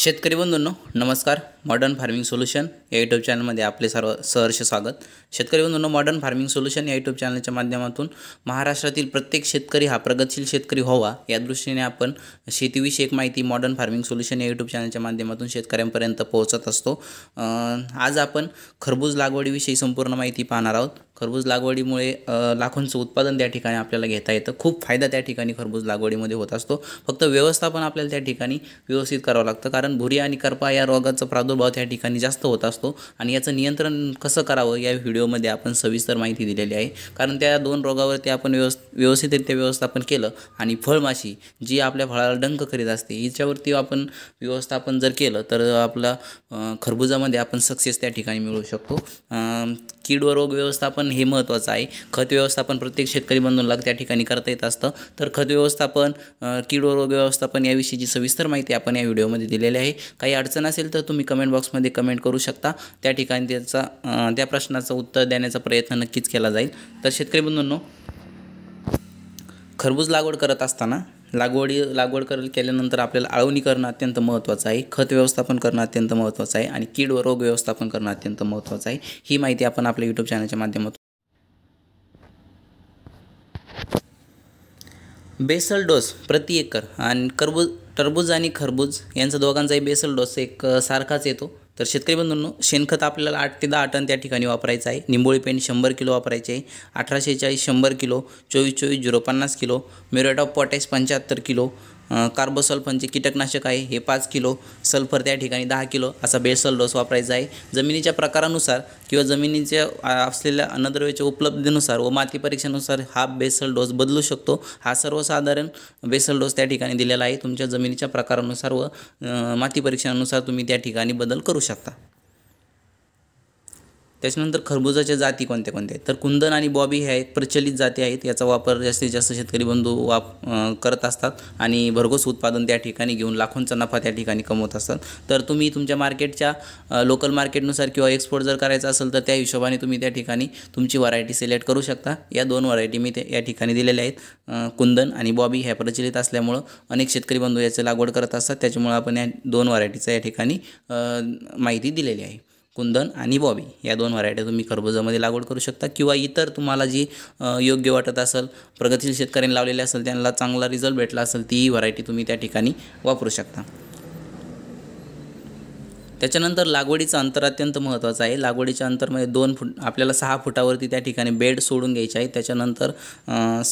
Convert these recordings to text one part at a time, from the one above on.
शेतकरी बंधूंनो नमस्कार मॉडर्न फार्मिंग सोल्युशन या यूट्यूब चॅनलमध्ये आपले सर्व सहर्ष स्वागत शेतकरी बंधूंनो मॉडर्न फार्मिंग सोल्युशन या यूट्यूब चॅनलच्या माध्यमातून महाराष्ट्रातील प्रत्येक शेतकरी हा प्रगतशील शेतकरी व्हावा या दृष्टीने आपण शेतीविषयक माहिती मॉडर्न फार्मिंग सोल्युशन या यूट्यूब चॅनलच्या माध्यमातून शेतकऱ्यांपर्यंत पोहोचत असतो आज आपण खरबूज लागवडीविषयी संपूर्ण माहिती पाहणार आहोत खरबूज लागवडीमुळे लाखोंचं उत्पादन त्या ठिकाणी आपल्याला घेता येतं खूप फायदा त्या ठिकाणी खरबूज लागवडीमध्ये होत असतो फक्त व्यवस्थापन आपल्याला त्या ठिकाणी व्यवस्थित करावं लागतं कारण भुरी आणि करपा या रोगाचा प्रादुर्भाव त्या ठिकाणी जास्त होत असतो आणि याचं नियंत्रण कसं करावं या व्हिडिओमध्ये आपण सविस्तर माहिती दिलेली आहे कारण त्या दोन रोगावरती आपण व्यवस्थ व्यवस्थितरित्या व्यवस्थापन केलं आणि फळमाशी जी आपल्या फळाला डंक करीत असते हिच्यावरती आपण व्यवस्थापन जर केलं तर आपला खरबुजामध्ये आपण सक्सेस त्या ठिकाणी मिळू शकतो कीड व रोग व्यवस्थापन हे महत्त्वाचं आहे खत व्यवस्थापन प्रत्येक शेतकरी लाग त्या ठिकाणी करता येत असतं तर खत व्यवस्थापन कीड व रोग व्यवस्थापन याविषयीची सविस्तर माहिती आपण या व्हिडिओमध्ये दिलेली आहे काही अडचण असेल तर तुम्ही कमेंट बॉक्समध्ये कमेंट करू शकता त्या ठिकाणी त्याचा त्या प्रश्नाचं उत्तर देण्याचा प्रयत्न नक्कीच केला जाईल तर शेतकरी बंधूंनो खरबूज लागवड करत असताना लागवडी लागवड कर केल्यानंतर आपल्याला आळवणी करणं अत्यंत महत्त्वाचं आहे खत व्यवस्थापन करणं अत्यंत महत्त्वाचं आहे आणि कीड व रोग व्यवस्थापन करणं अत्यंत महत्त्वाचं आहे ही माहिती आपण आपल्या यूट्यूब चॅनलच्या माध्यमातून बेसल डोस प्रति एकर आणि करबूज टरबूज आणि खरबूज यांचा दोघांचाही बेसल डोस एक सारखाच येतो तर शेतकरी बंधूंनो शेणखत आपल्याला आठ ते दहा टन त्या ठिकाणी वापरायचं आहे निंबोळी पेंट शंभर किलो वापरायचे आहे अठराशे चाळीस शंभर किलो चोवीस चोवीस झिरो पन्नास किलो म्युरेट ऑफ पॉटॅश पंच्याहत्तर किलो कार्बोसल्फनचे कीटकनाशक आहे हे पाच किलो सल्फर त्या ठिकाणी दहा किलो असा बेसल डोस वापरायचा आहे जमिनीच्या प्रकारानुसार किंवा जमिनीच्या असलेल्या अन्नद्रव्याच्या उपलब्धीनुसार व माती परीक्षेनुसार हा बेसल डोस बदलू शकतो हा सर्वसाधारण बेसल डोस त्या ठिकाणी दिलेला आहे तुमच्या जमिनीच्या प्रकारानुसार व माती परीक्षेनुसार तुम्ही त्या ठिकाणी बदल करू शकता त्याच्यानंतर खरबुजाच्या जाती कोणत्या कोणत्या आहेत तर कुंदन आणि बॉबी ह्या प्रचलित जाती आहेत याचा वापर जास्तीत जास्त शेतकरी बंधू वाप करत असतात आणि भरघोस उत्पादन त्या ठिकाणी घेऊन लाखोंचा नफा त्या ठिकाणी कमवत असतात तर तुम्ही तुमच्या मार्केटच्या लोकल मार्केटनुसार किंवा एक्सपोर्ट जर करायचा असेल तर त्या हिशोबाने तुम्ही त्या ठिकाणी तुमची व्हरायटी सिलेक्ट करू शकता या दोन व्हरायटी मी या ठिकाणी दिलेल्या आहेत कुंदन आणि बॉबी ह्या प्रचलित असल्यामुळं अनेक शेतकरी बंधू याचं लागवड करत असतात त्याच्यामुळं आपण या दोन व्हरायटीचं या ठिकाणी माहिती दिलेली आहे कुंदन आणि बॉबी या दोन व्हरायटी तुम्ही खरबुजामध्ये लागवड करू शकता किंवा इतर तुम्हाला जी योग्य वाटत असेल प्रगतीशील शेतकऱ्यांनी लावलेली असेल त्यांना चांगला रिझल्ट भेटला असेल ती व्हरायटी तुम्ही त्या ठिकाणी वापरू शकता त्याच्यानंतर लागवडीचं अंतर अत्यंत महत्त्वाचं आहे लागवडीच्या अंतरमध्ये दोन फुट आपल्याला सहा फुटावरती त्या ठिकाणी बेड सोडून घ्यायचे आहे त्याच्यानंतर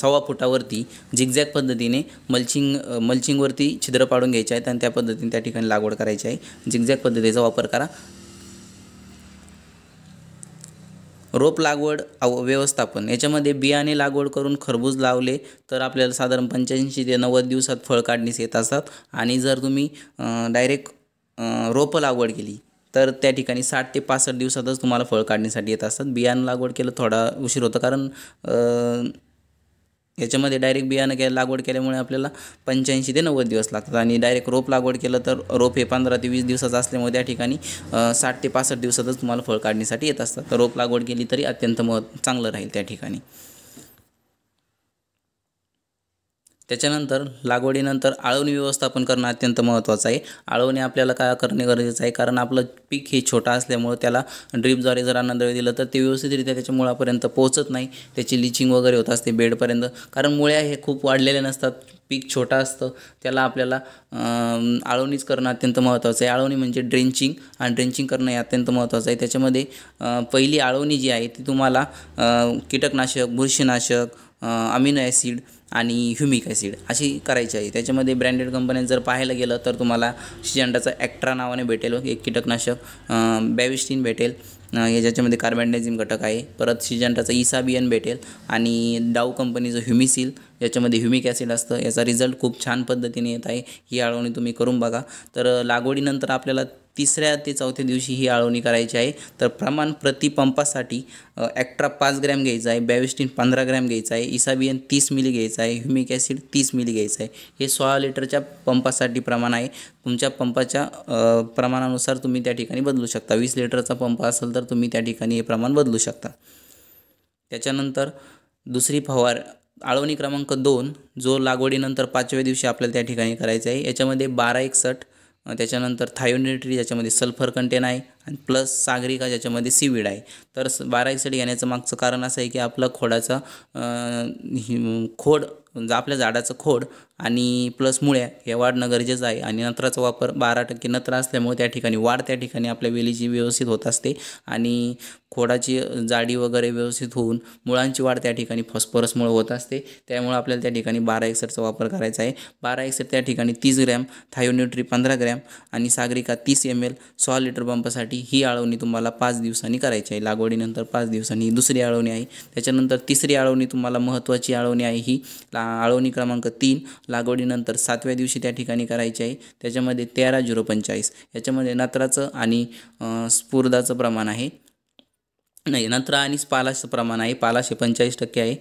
सव्वा फुटावरती झिगझॅग पद्धतीने मल्चिंग मल्चिंगवरती छिद्र पाडून घ्यायचे आहेत आणि त्या पद्धतीने त्या ठिकाणी लागवड करायची आहे झिगझॅग पद्धतीचा वापर करा रोप लागवड अव व्यवस्थापन याच्यामध्ये बियाणे लागवड करून खरबूज लावले तर आपल्याला साधारण पंच्याऐंशी ते नव्वद दिवसात फळ काढणीस येत असतात आणि जर तुम्ही डायरेक्ट रोपं लागवड केली तर त्या ठिकाणी साठ ते पासष्ट दिवसातच तुम्हाला फळ काढण्यासाठी येत असतात बियाणं लागवड केलं थोडा उशीर होतं कारण ह्याच्यामध्ये डायरेक्ट बियाणं के लागवड केल्यामुळे आपल्याला पंच्याऐंशी ते नव्वद दिवस लागतात आणि डायरेक्ट रोप लागवड केलं तर रोप हे पंधरा ते वीस दिवसाचं असल्यामुळे त्या ठिकाणी साठ ते पासष्ट दिवसातच तुम्हाला फळ काढण्यासाठी येत असतात तर रोप लागवड केली तरी अत्यंत महत्त्व चांगलं राहील त्या ठिकाणी त्याच्यानंतर लागवडीनंतर आळवणी व्यवस्थापन करणं अत्यंत महत्त्वाचं आहे आळवणी आपल्याला काय करणे गरजेचं आहे कारण आपलं पीक हे छोटं असल्यामुळं त्याला ड्रीपद्वारे जर आनंदवे दिलं तर ते व्यवस्थितरित्या त्याच्या मुळापर्यंत पोहोचत नाही त्याची लिचिंग वगैरे होत असते बेडपर्यंत कारण मुळ्या हे खूप वाढलेले नसतात पीक छोटा असतं त्याला आपल्याला आळवणीच करणं अत्यंत महत्त्वाचं आहे आळवणी म्हणजे ड्रेंचिंग आणि ड्रेंचिंग करणं हे अत्यंत महत्त्वाचं आहे त्याच्यामध्ये पहिली आळवणी जी आहे ती तुम्हाला कीटकनाशक बुरशीनाशक अमिनो ॲसिड आणि ह्युमिक ॲसिड अशी करायची आहे त्याच्यामध्ये ब्रँडेड कंपन्या जर पाहायला गेलं तर तुम्हाला शिजंडाचा ॲक्ट्रा नावाने भेटेल एक कीटकनाशक बॅविस्टीन भेटेल हे ज्याच्यामध्ये घटक आहे परत शिजंटाचं इसाबियन भेटेल आणि डाऊ कंपनीचं ह्युमिसिल याच्यामध्ये ह्युमिक ॲसिड असतं याचा रिझल्ट खूप छान पद्धतीने येत आहे ही आळवणी तुम्ही करून बघा तर लागवडीनंतर आपल्याला तिसऱ्या ते चौथ्या दिवशी ही आळवणी करायची आहे तर प्रमाण प्रतिपंपासाठी ॲक्ट्रा पाच ग्रॅम घ्यायचा आहे बॅविस्टीन पंधरा ग्रॅम घ्यायचा आहे इसाबियन तीस मिली घ्यायचा आहे ह्युमिक ॲसिड तीस मिली घ्यायचं आहे हे सोळा लिटरच्या पंपासाठी प्रमाण आहे तुमच्या पंपाच्या प्रमाणानुसार तुम्ही त्या ठिकाणी बदलू शकता वीस लिटरचा पंप असेल तर तुम्ही त्या ठिकाणी हे प्रमाण बदलू शकता त्याच्यानंतर दुसरी फवार आळवणी क्रमांक दोन जो लागवडीनंतर पाचव्या दिवशी आपल्याला त्या ठिकाणी करायचा आहे याच्यामध्ये बारा एकसठ त्याच्यानंतर थायोनेट्री ज्याच्यामध्ये सल्फर कंटेन आहे आणि प्लस सागरिका ज्याच्यामध्ये सीविड आहे तर एक्साईड घेण्याचं मागचं कारण असं आहे की आपलं खोडाचं खोड म्हणजे आपल्या झाडाचं खोड आणि प्लस मुळ्या हे वाढणं गरजेचं आहे आणि नत्राचा वापर बारा टक्के नत्र असल्यामुळे त्या ठिकाणी वाढ त्या ठिकाणी आपल्या वेलीची व्यवस्थित होत असते आणि खोडाची जाडी वगैरे व्यवस्थित होऊन मुळांची वाढ त्या ठिकाणी फॉस्फरसमुळे होत असते त्यामुळे आपल्याला त्या ठिकाणी बारा एकसरचा वापर करायचा आहे बारा एकसर त्या ठिकाणी तीस ग्रॅम थायोन्युट्री पंधरा ग्रॅम आणि सागरिका तीस एम एल सहा लिटर पंपासाठी ही आळवणी तुम्हाला पाच दिवसांनी करायची आहे लागवडीनंतर पाच दिवसांनी ही दुसरी आळवणी आहे त्याच्यानंतर तिसरी आळवणी तुम्हाला महत्त्वाची आळवणी आहे ही ला आळवणी क्रमांक तीन लागवडीनंतर सातव्या दिवशी त्या ठिकाणी करायची आहे त्याच्यामध्ये तेरा झिरो पंचाळीस याच्यामध्ये नत्राचं आणि स्फुर्दाचं प्रमाण आहे नाही नंतर आणि पालाचं प्रमाण आहे पालाशे पंचेचाळीस टक्के आहे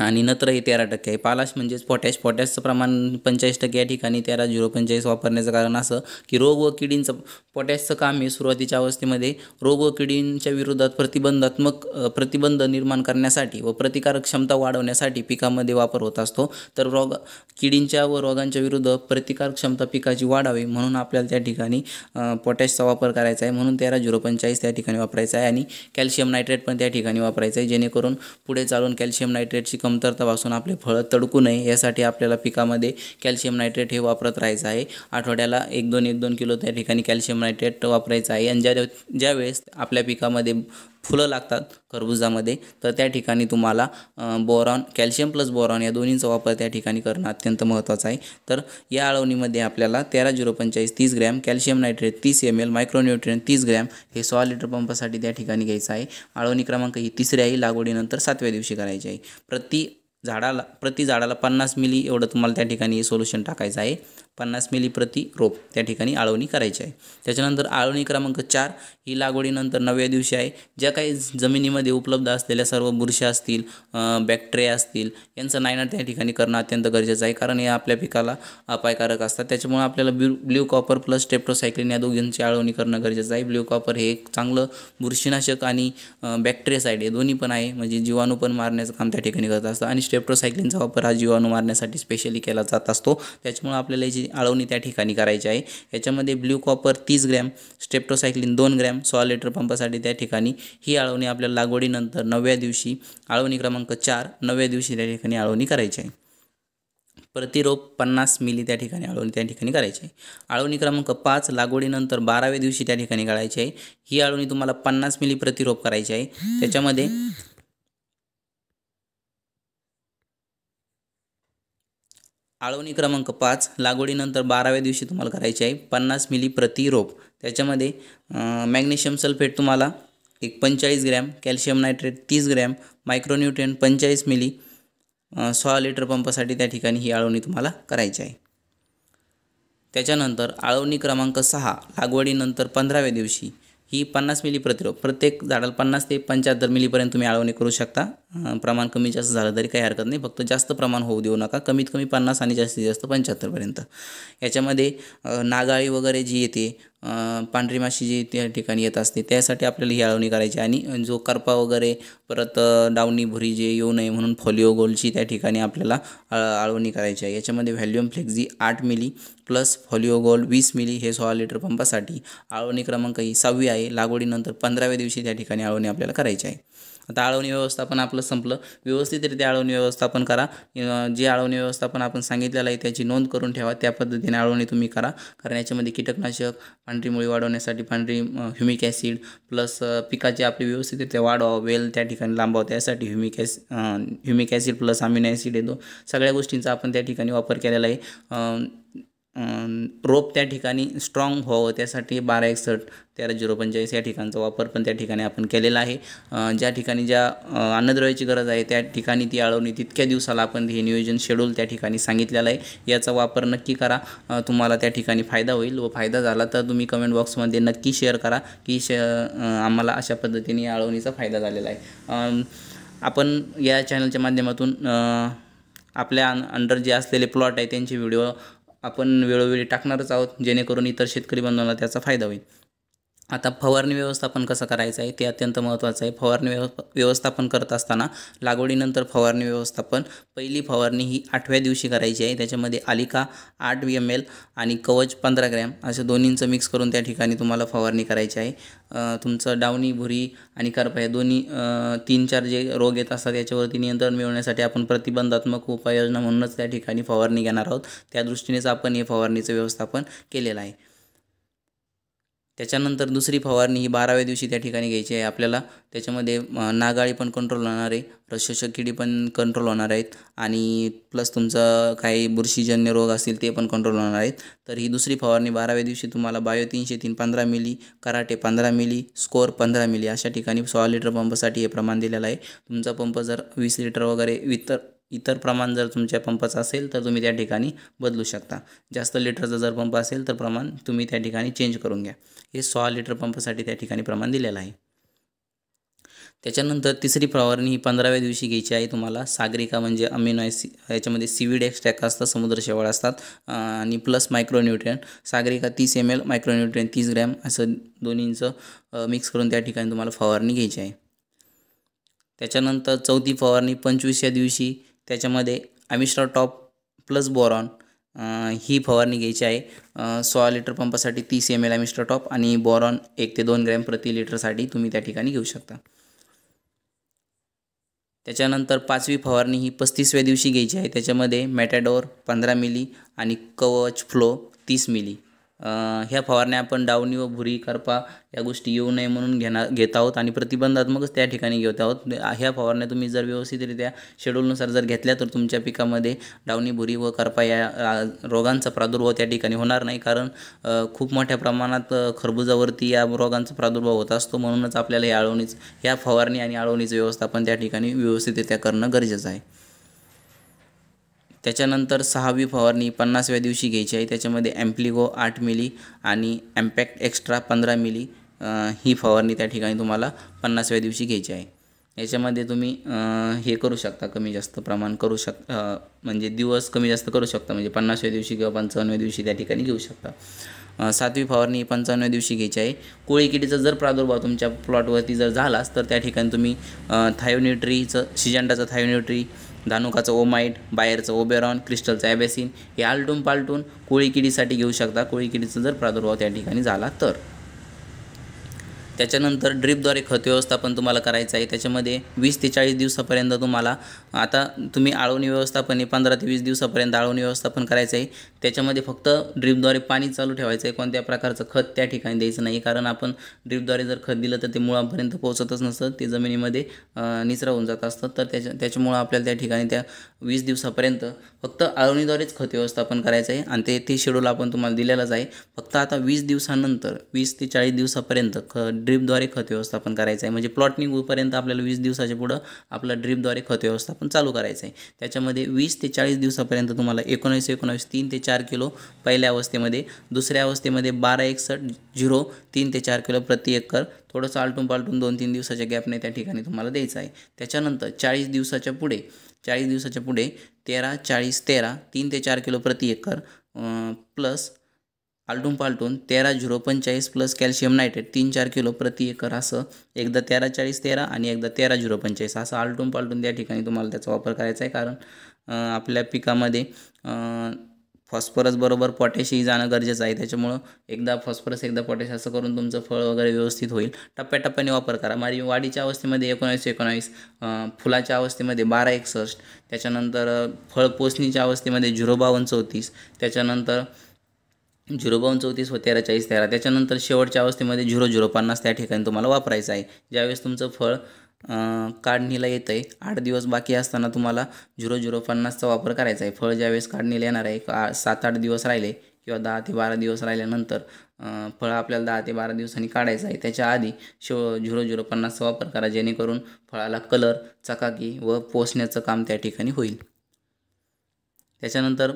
आणि नत्र हे तेरा टक्के आहे पालाश म्हणजेच पोटॅश पोटॅशचं प्रमाण पंचाळीस टक्के या ठिकाणी तेरा झिरो पंचेचाळीस वापरण्याचं कारण असं की रोग व किडींचं पोटॅशचं काम हे सुरुवातीच्या अवस्थेमध्ये रोग व किडींच्या विरोधात प्रतिबंधात्मक प्रतिबंध निर्माण करण्यासाठी व प्रतिकारक क्षमता वाढवण्यासाठी पिकामध्ये वापर होत असतो तर रोग किडींच्या व रोगांच्या विरुद्ध प्रतिकारक क्षमता पिकाची वाढावी म्हणून आपल्याला त्या ठिकाणी पोटॅशचा वापर करायचा आहे म्हणून तेरा झिरो पंचेचाळीस त्या ठिकाणी वापरायचा आहे आणि कॅल्शियम नायट्रेट पण त्या ठिकाणी वापरायचं आहे जेणेकरून पुढे चालून कॅल्शियम नायट्रेटची कमतरतापासून आपले फळं तडकू नये यासाठी आपल्याला पिकामध्ये कॅल्शियम नायट्रेट हे वापरत राहायचं आहे आठवड्याला एक दोन एक दोन किलो त्या ठिकाणी कॅल्शियम नायट्रेट वापरायचं आहे आणि ज्या ज्या वेळेस आपल्या पिकामध्ये फुलं लागतात खरबुजामध्ये तर त्या ठिकाणी तुम्हाला बोरॉन कॅल्शियम प्लस बोरॉन या दोन्हींचा वापर त्या ठिकाणी करणं अत्यंत महत्त्वाचं आहे तर या अळवणीमध्ये आपल्याला तेरा झिरो पंचाळीस तीस ग्रॅम कॅल्शियम नायट्रेट तीस एम एल मायक्रोन्यूट्रियन तीस ग्रॅम हे सोळा लिटर पंपासाठी त्या ठिकाणी घ्यायचं आहे अळवणी क्रमांक ही तिसऱ्याही लागवडीनंतर सातव्या दिवशी करायची आहे प्रति झाडाला प्रति झाडाला पन्नास मिली एवढं तुम्हाला त्या ठिकाणी सोल्युशन टाकायचं आहे पन्नास मिली प्रति रोप त्या ठिकाणी आळवणी करायची आहे त्याच्यानंतर आळवणी क्रमांक चार ही लागवडीनंतर नवव्या दिवशी आहे ज्या काही जमिनीमध्ये उपलब्ध असलेल्या सर्व बुरश्या असतील बॅक्टेरिया असतील यांचं नायनाट त्या ठिकाणी करणं अत्यंत गरजेचं आहे कारण हे आपल्या पिकाला अपायकारक असतात त्याच्यामुळे आपल्याला blue blue copper plus streptocycline या दोघींची आळवणी करणं गरजेचं आहे ब्ल्यू कॉपर हे एक चांगलं बुरशीनाशक आणि बॅक्टेरियासाईड हे दोन्ही पण आहे म्हणजे जीवाणू पण मारण्याचं काम त्या ठिकाणी करत असतं आणि स्टेप्टोसायक्लिनचा वापर हा जीवाणू मारण्यासाठी स्पेशली केला जात असतो त्याच्यामुळे आपल्याला याची आळवणी त्या ठिकाणी करायची आहे याच्यामध्ये ब्ल्यू कॉपर तीस ग्रॅम स्टेप्टोसायक्लिन दोन ग्रॅम सोळा लिटर पंपासाठी त्या ठिकाणी ही आळवणी आपल्याला लागवडीनंतर नवव्या दिवशी आळवणी क्रमांक चार नवव्या दिवशी त्या ठिकाणी आळवणी करायची आहे प्रतिरोप पन्नास मिली त्या ठिकाणी आळवणी त्या ठिकाणी करायची आहे आळवणी क्रमांक पाच लागवडीनंतर बाराव्या दिवशी त्या ठिकाणी काढायची आहे ही आळवणी तुम्हाला पन्नास मिली प्रतिरोप करायची आहे त्याच्यामध्ये आळवणी क्रमांक पाच लागवडीनंतर बाराव्या दिवशी तुम्हाला करायची आहे पन्नास मिली प्रति रोप त्याच्यामध्ये मॅग्नेशियम सल्फेट तुम्हाला एक पंचेचाळीस ग्रॅम कॅल्शियम नायट्रेट तीस ग्रॅम मायक्रोन्यूट्रियन पंचेचाळीस मिली सोळा लिटर पंपासाठी त्या ठिकाणी ही आळवणी तुम्हाला करायची आहे त्याच्यानंतर आळवणी क्रमांक सहा लागवडीनंतर पंधराव्या दिवशी ही पन्नास मिली प्रतिरोप प्रत्येक झाडाला पन्नास ते पंच्याहत्तर मिलीपर्यंत तुम्ही आळवणी करू शकता प्रमाण कमी जास्त झालं तरी काही हरकत नाही फक्त जास्त प्रमाण होऊ देऊ नका कमीत कमी पन्नास आणि जास्तीत जास्त पंच्याहत्तरपर्यंत याच्यामध्ये नागाळी वगैरे जी येते पांढरी माशी जी त्या ठिकाणी येत असते त्यासाठी आपल्याला ही आळवणी करायची आणि जो करपा वगैरे परत डावणी भुरी जे येऊ नये म्हणून फोलिओ गोलची त्या ठिकाणी आपल्याला आळवणी करायची आहे याच्यामध्ये व्हॅल्युम फ्लेक्झी आठ मिली प्लस फॉलिओ गोल वीस मिली हे सोळा लिटर पंपासाठी आळवणी क्रमांक ही सहावी आहे लागवडीनंतर पंधराव्या दिवशी त्या ठिकाणी आळवणी आपल्याला करायची आहे आता आळवणी व्यवस्थापन आपलं संपलं व्यवस्थितरित्या आळवणी व्यवस्थापन करा जे आळवणी व्यवस्थापन आपण सांगितलेलं आहे त्याची नोंद करून ठेवा त्या पद्धतीने आळवणी तुम्ही करा कारण याच्यामध्ये कीटकनाशक पांढरी मुळी वाढवण्यासाठी पांढरी ह्युमिक ॲसिड प्लस पिकाची आपली व्यवस्थितरित्या वाढवा वेल त्या ठिकाणी लांबावं त्यासाठी humic acid humic acid plus amino acid येतो सगळ्या गोष्टींचा आपण त्या ठिकाणी वापर केलेला आहे रोप त्या ठिकाणी स्ट्रॉंग व्हावं त्यासाठी बारा एकसठ तेरा झिरो पंचेचाळीस या ठिकाणचा वापर पण त्या ठिकाणी आपण केलेला आहे ज्या ठिकाणी ज्या अन्नद्रव्याची गरज आहे त्या ठिकाणी ती आळवणी तितक्या दिवसाला आपण हे नियोजन शेड्यूल त्या ठिकाणी सांगितलेलं आहे याचा वापर नक्की करा तुम्हाला त्या ठिकाणी फायदा होईल व फायदा झाला तर तुम्ही कमेंट बॉक्समध्ये नक्की शेअर करा की श आम्हाला अशा पद्धतीने या आळवणीचा फायदा झालेला आहे आपण या चॅनलच्या माध्यमातून आपल्या अंडर जे असलेले प्लॉट आहे त्यांचे व्हिडिओ आपण वेळोवेळी टाकणारच आहोत जेणेकरून इतर शेतकरी बांधवांना त्याचा फायदा होईल आता फवारणी व्यवस्थापन कसं करायचं आहे ते अत्यंत महत्त्वाचं आहे फवारणी व्यव व्यवस्थापन करत असताना लागवडीनंतर फवारणी व्यवस्थापन पहिली फवारणी ही आठव्या दिवशी करायची आहे त्याच्यामध्ये आलिका आठ एम एल आणि कवच पंधरा ग्रॅम अशा दोन्हींचं मिक्स करून त्या ठिकाणी तुम्हाला फवारणी करायची आहे तुमचं डावणी भुरी आणि करपा या दोन्ही तीन चार जे रोग येत असतात याच्यावरती नियंत्रण मिळवण्यासाठी आपण प्रतिबंधात्मक उपाययोजना म्हणूनच त्या ठिकाणी फवारणी घेणार आहोत त्या दृष्टीनेच आपण हे फवारणीचं व्यवस्थापन केलेलं आहे त्याच्यानंतर दुसरी फवारणी ही बाराव्या दिवशी त्या ठिकाणी घ्यायची आहे आपल्याला त्याच्यामध्ये नागाळी पण कंट्रोल होणार आहे रसशोषक किडी पण कंट्रोल होणार आहेत आणि प्लस तुमचं काही बुरशीजन्य रोग असतील ते पण कंट्रोल होणार आहेत तर ही दुसरी फवारणी बाराव्या दिवशी तुम्हाला बायो तीनशे तीन पंधरा मिली कराटे पंधरा मिली स्कोर पंधरा मिली अशा ठिकाणी सोळा लिटर पंपसाठी हे प्रमाण दिलेलं आहे तुमचा पंप जर वीस लिटर वगैरे वितर इतर प्रमाण जर तुमच्या पंपाचं असेल तर तुम्ही त्या ठिकाणी बदलू शकता जास्त लिटरचा जर पंप असेल तर प्रमाण तुम्ही त्या ठिकाणी चेंज करून घ्या हे सोळा लिटर पंपासाठी त्या ठिकाणी प्रमाण दिलेलं आहे त्याच्यानंतर तिसरी फवारणी ही पंधराव्या दिवशी घ्यायची आहे तुम्हाला सागरिका म्हणजे अमिनो ॲसि याच्यामध्ये सीविड एक्स्ट्रॅक असतात समुद्र शेवाळ असतात आणि प्लस मायक्रोन्यूट्रियन सागरिका तीस एम एल मायक्रोन्यूट्रियन तीस ग्रॅम असं दोन्हींचं मिक्स करून त्या ठिकाणी तुम्हाला फवारणी घ्यायची आहे त्याच्यानंतर चौथी फवारणी पंचवीसच्या दिवशी त्याच्यामध्ये अमिश्रा टॉप प्लस बोरॉन ही फवारणी घ्यायची आहे सोळा लिटर पंपासाठी तीस एम एल अमिश्रा टॉप आणि बोरॉन एक ते दोन ग्रॅम प्रति लिटरसाठी तुम्ही त्या ठिकाणी घेऊ शकता त्याच्यानंतर पाचवी फवारणी ही पस्तीसव्या दिवशी घ्यायची आहे त्याच्यामध्ये मॅटॅडोर पंधरा मिली आणि कवच फ्लो तीस मिली ह्या फवारण्या आपण डावणी व भुरी करपा या गोष्टी येऊ नये म्हणून घेणार घेत आहोत आणि प्रतिबंधात्मकच त्या ठिकाणी घेत आहोत ह्या फवारण्या तुम्ही जर व्यवस्थितरित्या शेड्यूलनुसार जर घेतल्या तर तुमच्या पिकामध्ये डावणी भुरी व करपा या रोगांचा प्रादुर्भाव त्या ठिकाणी होणार नाही कारण खूप मोठ्या प्रमाणात खरबुजावरती या रोगांचा प्रादुर्भाव होत असतो म्हणूनच आपल्याला या अळवणीच ह्या फवारणी आणि अळवणीचं व्यवस्थापन त्या ठिकाणी व्यवस्थितरित्या करणं गरजेचं आहे त्याच्यानंतर सहावी फवारणी पन्नासव्या दिवशी घ्यायची आहे त्याच्यामध्ये ॲम्प्लिगो आठ मिली आणि ॲम्पॅक्ट एक्स्ट्रा पंधरा मिली ही फवारणी त्या ठिकाणी तुम्हाला पन्नासव्या दिवशी घ्यायची आहे याच्यामध्ये तुम्ही हे करू शकता कमी जास्त प्रमाण करू शक म्हणजे दिवस कमी जास्त करू शकता म्हणजे पन्नासव्या दिवशी किंवा पंचावन्नव्या दिवशी त्या ठिकाणी घेऊ शकता सातवी फवारणी पंचावन्नव्या दिवशी घ्यायची आहे कोळीकिडीचा जर प्रादुर्भाव तुमच्या प्लॉटवरती जर झालाच तर त्या ठिकाणी तुम्ही थायोन्युट्रीचं शिजंडाचं थायोन्युट्री धानुकाचं ओमाइड, बाहेरचं ओबेरॉन क्रिस्टलचं ॲबेसिन हे आलटून पालटून कोळीकिडीसाठी घेऊ शकता कोळीकिडीचा जर प्रादुर्भाव त्या ठिकाणी झाला तर त्याच्यानंतर ड्रीपद्वारे खत व्यवस्थापन तुम्हाला करायचं आहे त्याच्यामध्ये वीस ते चाळीस दिवसापर्यंत तुम्हाला आता तुम्ही आळवणी व्यवस्थापन हे पंधरा ते वीस दिवसापर्यंत आळवणी व्यवस्थापन करायचं आहे त्याच्यामध्ये फक्त ड्रिपद्वारे पाणी चालू ठेवायचं आहे कोणत्या प्रकारचं खत त्या ठिकाणी द्यायचं नाही कारण आपण ड्रीपद्वारे जर खत दिलं तर ते मुळापर्यंत पोहोचतच नसतं ते जमिनीमध्ये निचरा होऊन जात असतं तर त्याच्या त्याच्यामुळं आपल्याला त्या ठिकाणी त्या वीस दिवसापर्यंत फक्त आळवणीद्वारेच खत व्यवस्थापन करायचं आहे आणि ते ते शेड्यूल आपण तुम्हाला दिलेलंच आहे फक्त आता वीस दिवसानंतर वीस ते चाळीस दिवसापर्यंत ख ड्रीपद्वारे खत व्यवस्थापन करायचं आहे म्हणजे प्लॉट आपल्याला वीस दिवसाच्या पुढं आपला ड्रीपद्वारे खत व्यवस्थापन चालू करायचं आहे त्याच्यामध्ये वीस ते चाळीस दिवसापर्यंत तुम्हाला एकोणावीस एकोणावीस तीन ते चार किलो पहिल्या अवस्थेमध्ये दुसऱ्या अवस्थेमध्ये बारा एकसष्ट झिरो तीन ते चार किलो प्रति एकर थोडंसं आलटून पालटून दोन तीन दिवसाच्या गॅपने त्या ठिकाणी तुम्हाला द्यायचं आहे त्याच्यानंतर चाळीस दिवसाच्या पुढे चाळीस दिवसाच्या पुढे तेरा चाळीस तेरा तीन ते चार किलो प्रति एकर प्लस आलटून पालटून तेरा झिरो पंचेचाळीस प्लस कॅल्शियम नायट्रेट तीन चार किलो प्रति एकर असं एकदा तेरा चाळीस तेरा आणि एकदा तेरा झिरो पंचेचाळीस असं आलटून पालटून त्या ठिकाणी तुम्हाला त्याचा वापर करायचा आहे कारण आपल्या पिकामध्ये फॉस्फरस बरोबर पोटॅशही जाणं गरजेचं आहे त्याच्यामुळं एकदा फॉस्फरस एकदा पॉटॅश असं करून तुमचं फळ वगैरे व्यवस्थित होईल टप्प्याटप्प्याने वापर करा मारी वाडीच्या अवस्थेमध्ये एकोणावीस एकोणावीस फुलाच्या अवस्थेमध्ये बारा एकसष्ट त्याच्यानंतर फळ पोचणीच्या अवस्थेमध्ये झिरो बावन्न चौतीस त्याच्यानंतर झिरो बावन्न चौतीस व तेरा चाळीस तेरा त्याच्यानंतर शेवटच्या अवस्थेमध्ये झिरो झिरो पन्नास त्या ठिकाणी तुम्हाला वापरायचं आहे ज्यावेळेस तुमचं फळ काढणीला येतं आहे आठ दिवस बाकी असताना तुम्हाला झिरो झिरो पन्नासचा वापर करायचा आहे फळ ज्यावेळेस काढणीला येणार आहे का सात आठ दिवस राहिले किंवा दहा ते बारा दिवस राहिल्यानंतर फळं आपल्याला दहा ते बारा दिवसांनी काढायचं आहे त्याच्या आधी शेव झिरो झिरो पन्नासचा वापर करा जेणेकरून फळाला कलर चकाकी व पोसण्याचं काम त्या ठिकाणी होईल त्याच्यानंतर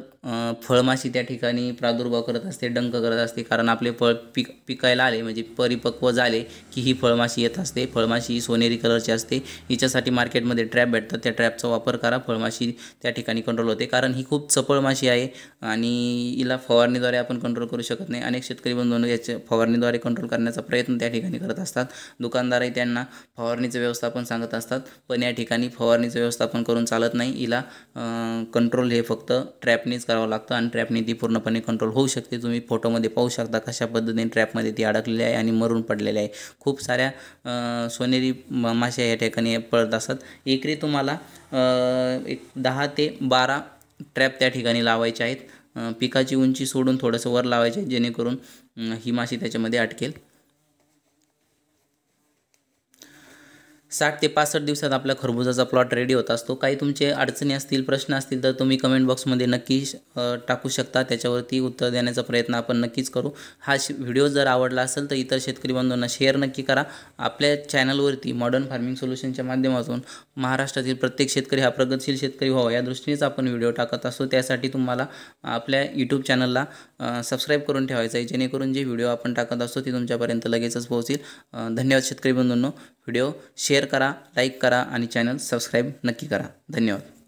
फळमाशी त्या ठिकाणी प्रादुर्भाव करत असते डंक करत असते कारण आपले फळ पिक पिकायला आले म्हणजे परिपक्व झाले की ही फळमाशी येत असते फळमाशी ही सोनेरी कलरची असते हिच्यासाठी मार्केटमध्ये ट्रॅप भेटतात त्या ट्रॅपचा वापर करा फळमाशी त्या ठिकाणी कंट्रोल होते कारण ही खूप चपळ माशी आहे आणि हिला फवारणीद्वारे आपण कंट्रोल करू शकत नाही अनेक शेतकरी बंधून याच्या फवारणीद्वारे कंट्रोल करण्याचा प्रयत्न त्या ठिकाणी करत असतात दुकानदारही त्यांना फवारणीचं व्यवस्थापन सांगत असतात पण या ठिकाणी फवारणीचं व्यवस्थापन करून चालत नाही हिला कंट्रोल हे फक्त तर ट्रॅपनीच करावं लागतं आणि ट्रॅपनी ती पूर्णपणे कंट्रोल होऊ शकते तुम्ही फोटोमध्ये पाहू शकता कशा पद्धतीने ट्रॅपमध्ये ती अडकलेली आहे आणि मरून पडलेली आहे खूप साऱ्या सोनेरी मासे या ठिकाणी पळत असतात एकरी तुम्हाला एक दहा ते बारा ट्रॅप त्या ठिकाणी लावायचे आहेत पिकाची उंची सोडून थोडंसं वर लावायचे जेणेकरून ही माशी त्याच्यामध्ये अटकेल साठ ते पासष्ट दिवसात आपला खरबुजाचा प्लॉट रेडी होत असतो काही तुमचे अडचणी असतील प्रश्न असतील तर तुम्ही कमेंट बॉक्समध्ये नक्की टाकू शकता त्याच्यावरती उत्तर देण्याचा प्रयत्न आपण नक्कीच करू हा व्हिडिओ जर आवडला असेल तर इतर शेतकरी बांधवांना शेअर नक्की करा आपल्या चॅनलवरती मॉडर्न फार्मिंग सोल्युशनच्या माध्यमातून महाराष्ट्रातील प्रत्येक शेतकरी हा प्रगतशील शेतकरी व्हावा या दृष्टीनेच आपण व्हिडिओ टाकत असतो त्यासाठी तुम्हाला आपल्या यूट्यूब चॅनलला सबस्क्राईब करून ठेवायचं आहे जेणेकरून जे व्हिडिओ आपण टाकत असतो ते तुमच्यापर्यंत लगेचच पोहोचेल धन्यवाद शेतकरी बंधूंनो व्हिडिओ शेअर करा लाईक करा आणि चॅनल सबस्क्राईब नक्की करा धन्यवाद